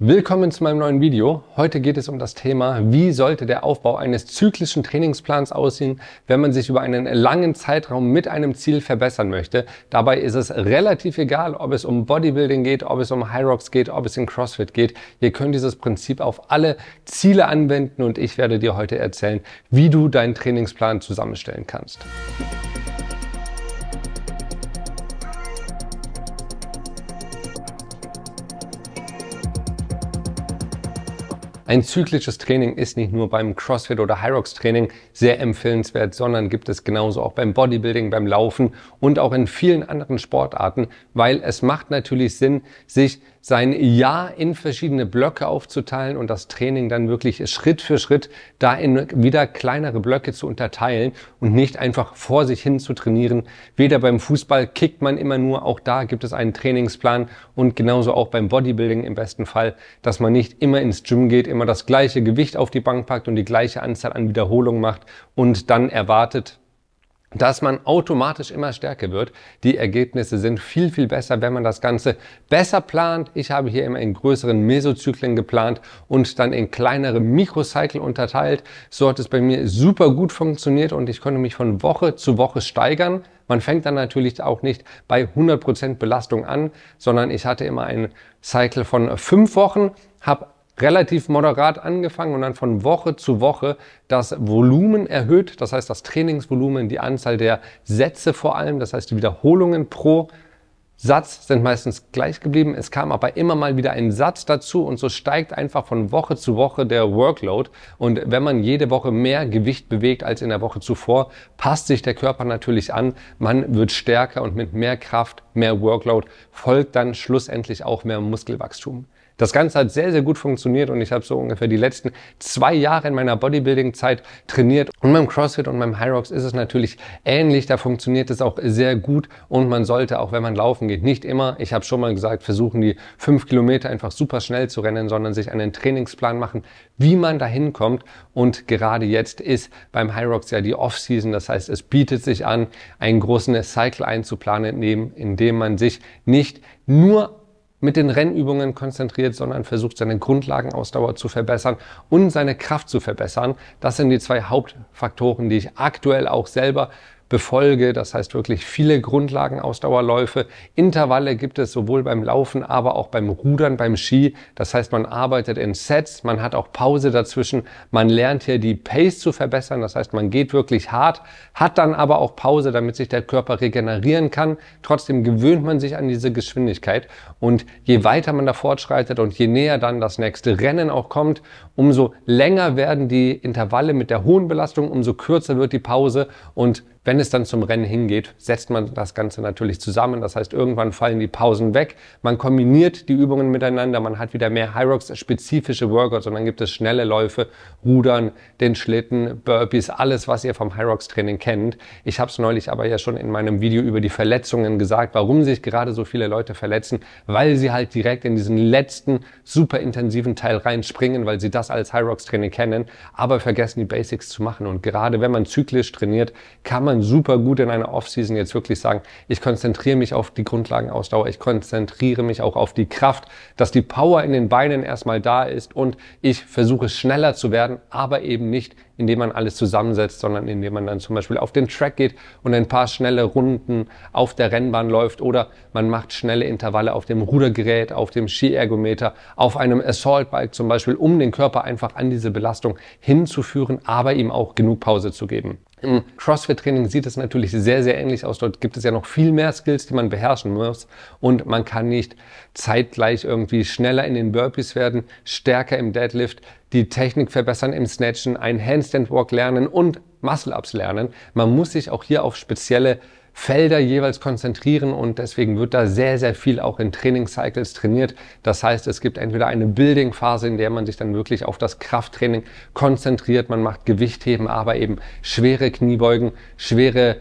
Willkommen zu meinem neuen Video. Heute geht es um das Thema, wie sollte der Aufbau eines zyklischen Trainingsplans aussehen, wenn man sich über einen langen Zeitraum mit einem Ziel verbessern möchte. Dabei ist es relativ egal, ob es um Bodybuilding geht, ob es um High Rocks geht, ob es in CrossFit geht. Ihr könnt dieses Prinzip auf alle Ziele anwenden und ich werde dir heute erzählen, wie du deinen Trainingsplan zusammenstellen kannst. Ein zyklisches Training ist nicht nur beim CrossFit oder Hyrox Training sehr empfehlenswert, sondern gibt es genauso auch beim Bodybuilding, beim Laufen und auch in vielen anderen Sportarten, weil es macht natürlich Sinn, sich sein Jahr in verschiedene Blöcke aufzuteilen und das Training dann wirklich Schritt für Schritt da in wieder kleinere Blöcke zu unterteilen und nicht einfach vor sich hin zu trainieren. Weder beim Fußball kickt man immer nur, auch da gibt es einen Trainingsplan und genauso auch beim Bodybuilding im besten Fall, dass man nicht immer ins Gym geht, immer das gleiche Gewicht auf die Bank packt und die gleiche Anzahl an Wiederholungen macht und dann erwartet, dass man automatisch immer stärker wird. Die Ergebnisse sind viel, viel besser, wenn man das Ganze besser plant. Ich habe hier immer in größeren Mesozyklen geplant und dann in kleinere Mikrocycle unterteilt. So hat es bei mir super gut funktioniert und ich konnte mich von Woche zu Woche steigern. Man fängt dann natürlich auch nicht bei 100% Belastung an, sondern ich hatte immer einen Cycle von fünf Wochen, habe relativ moderat angefangen und dann von Woche zu Woche das Volumen erhöht, das heißt das Trainingsvolumen, die Anzahl der Sätze vor allem, das heißt die Wiederholungen pro Satz sind meistens gleich geblieben. Es kam aber immer mal wieder ein Satz dazu und so steigt einfach von Woche zu Woche der Workload. Und wenn man jede Woche mehr Gewicht bewegt als in der Woche zuvor, passt sich der Körper natürlich an. Man wird stärker und mit mehr Kraft, mehr Workload folgt dann schlussendlich auch mehr Muskelwachstum. Das Ganze hat sehr, sehr gut funktioniert und ich habe so ungefähr die letzten zwei Jahre in meiner Bodybuilding-Zeit trainiert. Und beim CrossFit und beim High Rocks ist es natürlich ähnlich. Da funktioniert es auch sehr gut und man sollte auch, wenn man laufen geht, nicht immer, ich habe schon mal gesagt, versuchen die fünf Kilometer einfach super schnell zu rennen, sondern sich einen Trainingsplan machen, wie man dahin kommt. Und gerade jetzt ist beim High Rocks ja die Off-Season. Das heißt, es bietet sich an, einen großen Cycle einzuplanen, indem man sich nicht nur mit den Rennübungen konzentriert, sondern versucht, seine Grundlagenausdauer zu verbessern und seine Kraft zu verbessern. Das sind die zwei Hauptfaktoren, die ich aktuell auch selber befolge. Das heißt wirklich viele Grundlagenausdauerläufe. Intervalle gibt es sowohl beim Laufen, aber auch beim Rudern, beim Ski. Das heißt, man arbeitet in Sets, man hat auch Pause dazwischen. Man lernt hier die Pace zu verbessern. Das heißt, man geht wirklich hart, hat dann aber auch Pause, damit sich der Körper regenerieren kann. Trotzdem gewöhnt man sich an diese Geschwindigkeit. Und je weiter man da fortschreitet und je näher dann das nächste Rennen auch kommt, umso länger werden die Intervalle mit der hohen Belastung, umso kürzer wird die Pause und wenn es dann zum Rennen hingeht, setzt man das Ganze natürlich zusammen. Das heißt, irgendwann fallen die Pausen weg. Man kombiniert die Übungen miteinander. Man hat wieder mehr Hyrox-spezifische Workouts und dann gibt es schnelle Läufe, Rudern, den Schlitten, Burpees, alles, was ihr vom Hyrox-Training kennt. Ich habe es neulich aber ja schon in meinem Video über die Verletzungen gesagt, warum sich gerade so viele Leute verletzen, weil sie halt direkt in diesen letzten super intensiven Teil reinspringen, weil sie das als Hyrox-Training kennen, aber vergessen die Basics zu machen. Und gerade wenn man zyklisch trainiert, kann man man super gut in einer Offseason jetzt wirklich sagen, ich konzentriere mich auf die Grundlagenausdauer, ich konzentriere mich auch auf die Kraft, dass die Power in den Beinen erstmal da ist und ich versuche schneller zu werden, aber eben nicht, indem man alles zusammensetzt, sondern indem man dann zum Beispiel auf den Track geht und ein paar schnelle Runden auf der Rennbahn läuft oder man macht schnelle Intervalle auf dem Rudergerät, auf dem Skiergometer, auf einem Assault Bike zum Beispiel, um den Körper einfach an diese Belastung hinzuführen, aber ihm auch genug Pause zu geben. Im CrossFit-Training sieht es natürlich sehr, sehr ähnlich aus. Dort gibt es ja noch viel mehr Skills, die man beherrschen muss. Und man kann nicht zeitgleich irgendwie schneller in den Burpees werden, stärker im Deadlift, die Technik verbessern im Snatchen, einen Handstand Walk lernen und Muscle-Ups lernen. Man muss sich auch hier auf spezielle Felder jeweils konzentrieren und deswegen wird da sehr, sehr viel auch in Training Cycles trainiert. Das heißt, es gibt entweder eine Building Phase, in der man sich dann wirklich auf das Krafttraining konzentriert. Man macht Gewichtheben, aber eben schwere Kniebeugen, schwere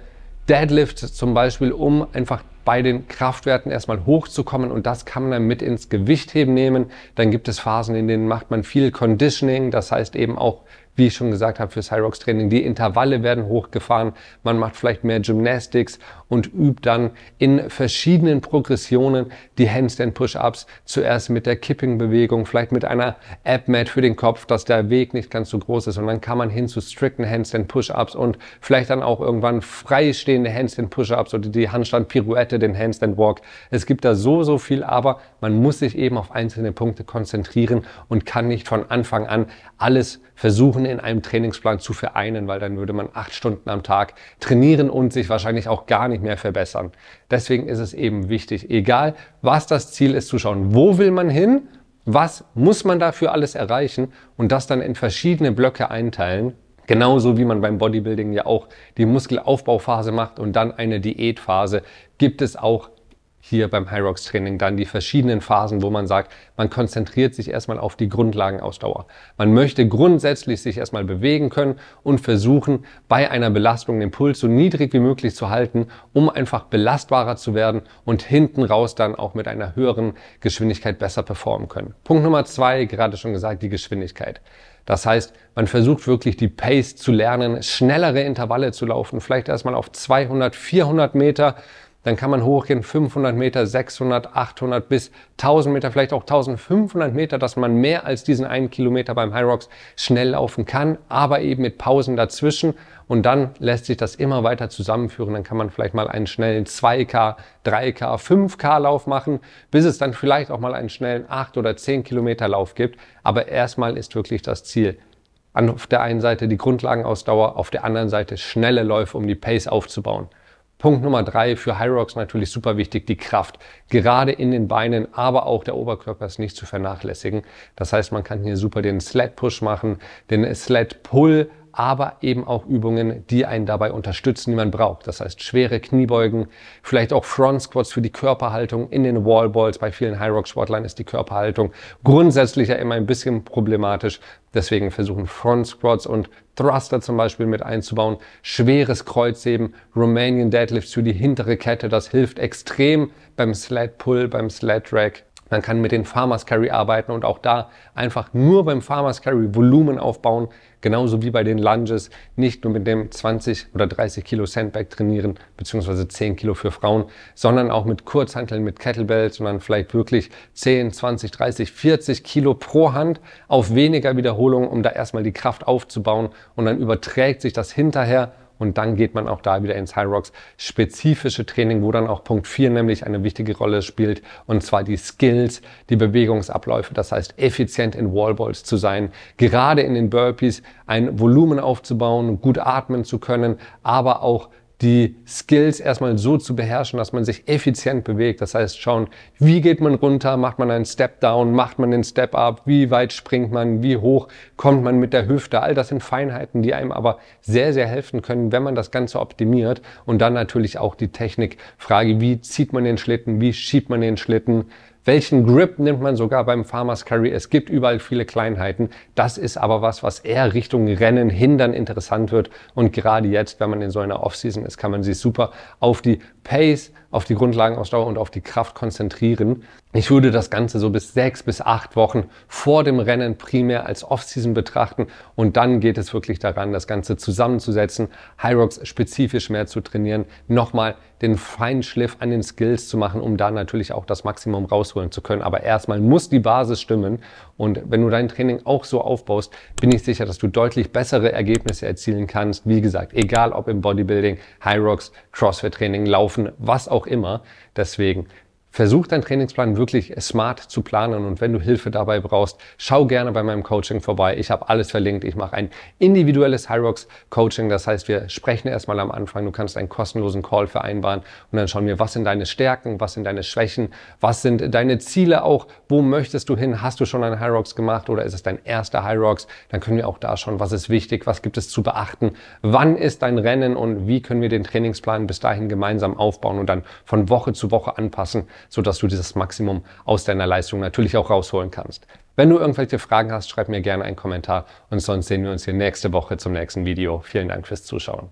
Deadlifts zum Beispiel, um einfach bei den Kraftwerten erstmal hochzukommen und das kann man dann mit ins Gewichtheben nehmen. Dann gibt es Phasen, in denen macht man viel Conditioning, das heißt eben auch, wie ich schon gesagt habe, für Cyrox Training, die Intervalle werden hochgefahren, man macht vielleicht mehr Gymnastics und übt dann in verschiedenen Progressionen die Handstand Push-Ups, zuerst mit der Kipping-Bewegung, vielleicht mit einer App-Mat für den Kopf, dass der Weg nicht ganz so groß ist und dann kann man hin zu strikten Handstand Push-Ups und vielleicht dann auch irgendwann freistehende Handstand Push-Ups oder die Handstand-Pirouette heute den Handstand Walk. Es gibt da so, so viel, aber man muss sich eben auf einzelne Punkte konzentrieren und kann nicht von Anfang an alles versuchen, in einem Trainingsplan zu vereinen, weil dann würde man acht Stunden am Tag trainieren und sich wahrscheinlich auch gar nicht mehr verbessern. Deswegen ist es eben wichtig, egal was das Ziel ist, zu schauen, wo will man hin, was muss man dafür alles erreichen und das dann in verschiedene Blöcke einteilen. Genauso wie man beim Bodybuilding ja auch die Muskelaufbauphase macht und dann eine Diätphase, gibt es auch hier beim High Rocks Training dann die verschiedenen Phasen, wo man sagt, man konzentriert sich erstmal auf die Grundlagenausdauer. Man möchte grundsätzlich sich erstmal bewegen können und versuchen, bei einer Belastung den Puls so niedrig wie möglich zu halten, um einfach belastbarer zu werden und hinten raus dann auch mit einer höheren Geschwindigkeit besser performen können. Punkt Nummer zwei, gerade schon gesagt, die Geschwindigkeit. Das heißt, man versucht wirklich die Pace zu lernen, schnellere Intervalle zu laufen, vielleicht erstmal auf 200, 400 Meter dann kann man hochgehen 500 Meter, 600, 800 bis 1000 Meter, vielleicht auch 1500 Meter, dass man mehr als diesen einen Kilometer beim High Rocks schnell laufen kann, aber eben mit Pausen dazwischen. Und dann lässt sich das immer weiter zusammenführen. Dann kann man vielleicht mal einen schnellen 2K, 3K, 5K Lauf machen, bis es dann vielleicht auch mal einen schnellen 8 oder 10 Kilometer Lauf gibt. Aber erstmal ist wirklich das Ziel, auf der einen Seite die Grundlagenausdauer, auf der anderen Seite schnelle Läufe, um die Pace aufzubauen. Punkt Nummer drei für High Rocks natürlich super wichtig, die Kraft. Gerade in den Beinen, aber auch der Oberkörper ist nicht zu vernachlässigen. Das heißt, man kann hier super den Sled Push machen, den Sled Pull, aber eben auch Übungen, die einen dabei unterstützen, die man braucht. Das heißt schwere Kniebeugen, vielleicht auch Front Squats für die Körperhaltung in den Wallballs. Bei vielen High Rock Sportlern ist die Körperhaltung grundsätzlich ja immer ein bisschen problematisch. Deswegen versuchen Front Squats und Thruster zum Beispiel mit einzubauen. Schweres Kreuzheben, Romanian Deadlifts für die hintere Kette. Das hilft extrem beim Sled Pull, beim Sled Rack man kann mit den Farmers Carry arbeiten und auch da einfach nur beim Farmers Carry Volumen aufbauen, genauso wie bei den Lunges, nicht nur mit dem 20 oder 30 Kilo Sandbag trainieren, beziehungsweise 10 Kilo für Frauen, sondern auch mit Kurzhanteln, mit Kettlebells und dann vielleicht wirklich 10, 20, 30, 40 Kilo pro Hand auf weniger Wiederholungen, um da erstmal die Kraft aufzubauen und dann überträgt sich das hinterher und dann geht man auch da wieder ins High Rocks spezifische Training, wo dann auch Punkt 4 nämlich eine wichtige Rolle spielt. Und zwar die Skills, die Bewegungsabläufe. Das heißt, effizient in Wallballs zu sein, gerade in den Burpees ein Volumen aufzubauen, gut atmen zu können, aber auch die Skills erstmal so zu beherrschen, dass man sich effizient bewegt. Das heißt, schauen, wie geht man runter, macht man einen Step Down, macht man den Step Up, wie weit springt man, wie hoch kommt man mit der Hüfte. All das sind Feinheiten, die einem aber sehr, sehr helfen können, wenn man das Ganze optimiert. Und dann natürlich auch die Technikfrage, wie zieht man den Schlitten, wie schiebt man den Schlitten, welchen Grip nimmt man sogar beim Farmers Carry? Es gibt überall viele Kleinheiten. Das ist aber was, was eher Richtung Rennen, Hindern interessant wird. Und gerade jetzt, wenn man in so einer Offseason ist, kann man sich super auf die Pace auf die Grundlagenausdauer und auf die Kraft konzentrieren. Ich würde das Ganze so bis sechs bis acht Wochen vor dem Rennen primär als Offseason betrachten und dann geht es wirklich daran, das Ganze zusammenzusetzen, Hyrox spezifisch mehr zu trainieren, nochmal den feinen Schliff an den Skills zu machen, um da natürlich auch das Maximum rausholen zu können. Aber erstmal muss die Basis stimmen und wenn du dein Training auch so aufbaust, bin ich sicher, dass du deutlich bessere Ergebnisse erzielen kannst. Wie gesagt, egal ob im Bodybuilding, Hyrox, Crossfit Training, Laufen, was auch auch immer. Deswegen Versuch deinen Trainingsplan wirklich smart zu planen und wenn du Hilfe dabei brauchst, schau gerne bei meinem Coaching vorbei. Ich habe alles verlinkt. Ich mache ein individuelles Hyrox Coaching. Das heißt, wir sprechen erstmal am Anfang. Du kannst einen kostenlosen Call vereinbaren und dann schauen wir, was sind deine Stärken, was sind deine Schwächen, was sind deine Ziele auch, wo möchtest du hin? Hast du schon einen Hyrox gemacht oder ist es dein erster Hyrox? Dann können wir auch da schauen, was ist wichtig, was gibt es zu beachten, wann ist dein Rennen und wie können wir den Trainingsplan bis dahin gemeinsam aufbauen und dann von Woche zu Woche anpassen sodass du dieses Maximum aus deiner Leistung natürlich auch rausholen kannst. Wenn du irgendwelche Fragen hast, schreib mir gerne einen Kommentar und sonst sehen wir uns hier nächste Woche zum nächsten Video. Vielen Dank fürs Zuschauen.